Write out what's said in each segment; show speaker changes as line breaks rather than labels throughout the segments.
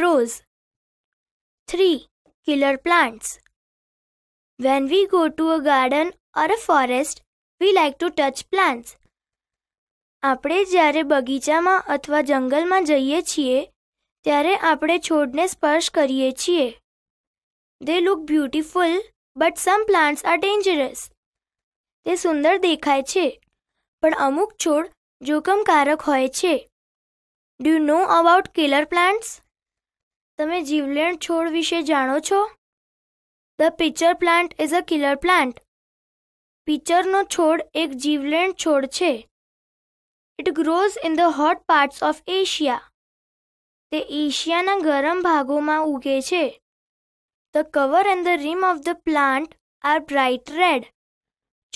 crows. 3. Killer plants. When we go to a garden or a forest, we like to touch plants. આપણે જ્યારે બગીચામાં અથવા જંગલમાં જઈએ છીએ ત્યારે આપણે છોડને સ્પર્શ કરીએ છીએ they look beautiful but some plants are dangerous તે સુંદર દેખાય છે પણ અમુક છોડ જોખમકારક હોય છે do you know about killer plants તમે જીવલેણ છોડ વિશે જાણો છો the pitcher plant is a killer plant પિચરનો છોડ એક જીવલેણ છોડ છે it grows in the hot parts of Asia તે એશિયાના ગરમ ભાગોમાં ઉગે છે the cover and the rim of the plant are bright red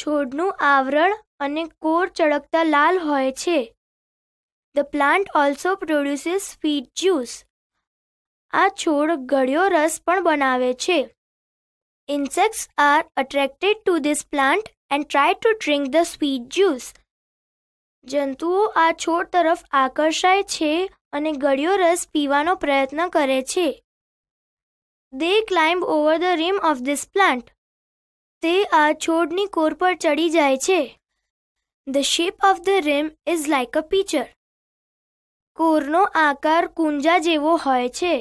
છોડનું આવરણ અને કોર ચળકતા લાલ હોય છે the plant also produces sweet juice આ છોડ ગળ્યો રસ પણ બનાવે છે insects are attracted to this plant and try to drink the sweet juice જંતુઓ આ છોડ તરફ આકર્ષાય છે અને ગળ્યો રસ પીવાનો પ્રયત્ન કરે છે they climb over the rim of this plant તે આ છોડની કોર પર ચડી જાય છે the shape of the rim is like a pitcher કોરનો આકાર કુંજા જેવો હોય છે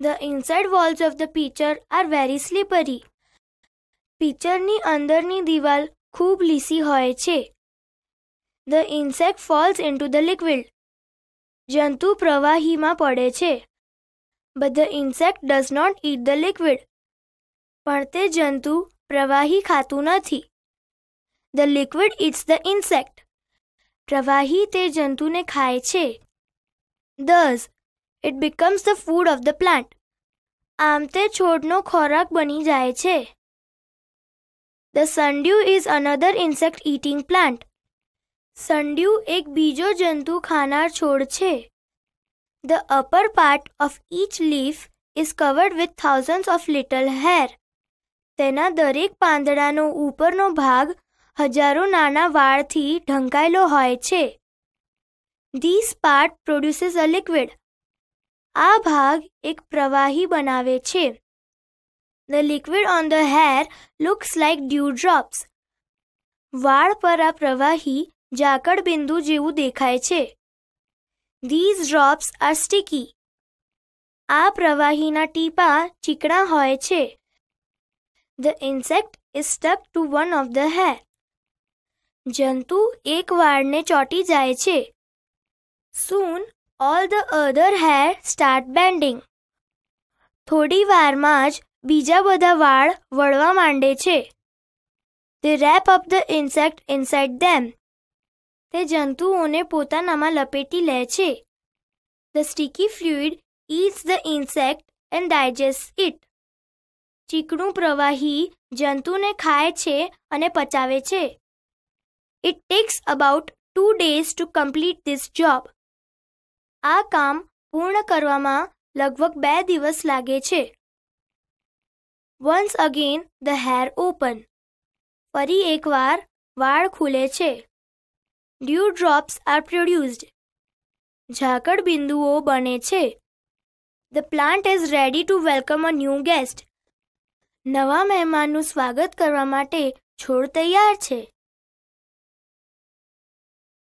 The inside walls of the picture are very slippery. પિક્ચરની અંદરની દિવાલ ખૂબ લીસી હોય છે the insect falls into the liquid જંતુ પ્રવાહીમાં પડે છે but the insect does not eat the liquid પણ તે જંતુ પ્રવાહી ખાતું નથી the liquid eats the insect પ્રવાહી તે જંતુને ખાય છે દસ it becomes the food of the plant. Amte chodno khorak bani jaye The sundew is another insect eating plant. Sundew ek bijo jantu khanar chod The upper part of each leaf is covered with thousands of little hair. તેના દરેક પાંદડાનો ઉપરનો ભાગ હજારો નાના વાળથી ઢંકાયેલો હોય છે this part produces a liquid આ ભાગ એક પ્રવાહી બનાવે છે the liquid on the hair looks like dew drops વાળ પર આ પ્રવાહી ઝાકળ બિંદુ જેવું દેખાય છે ધીઝ ડ્રોપ્સ આર સ્ટીકી આ પ્રવાહીના ટીપા ચીકણા હોય છે the insect is stuck to one of the hair જંતુ એક વાળને ચોંટી જાય છે soon all the other hair start bending થોડી વારમાં જ બીજા બધા વાળ વળવા માંડે છે તે wrap up the insect inside them તે જંતુઓને પોતાનામાં લપેટી લે છે the sticky fluid is the insect and digest it ચીકણું પ્રવાહી જંતુને ખાય છે અને પચાવે છે it takes about two days to complete this job આ કામ પૂર્ણ કરવામાં લગભગ બે દિવસ લાગે છે once again the hair open ફરી એકવાર વાળ ખુલે છે ડ્યુ ડ્રોપ્સ આર પ્રોડ્યુસ્ડ ઝાકળ બિંદુઓ બને છે the plant is ready to welcome a new guest નવા મહેમાનનું સ્વાગત કરવા માટે છોડ તૈયાર છે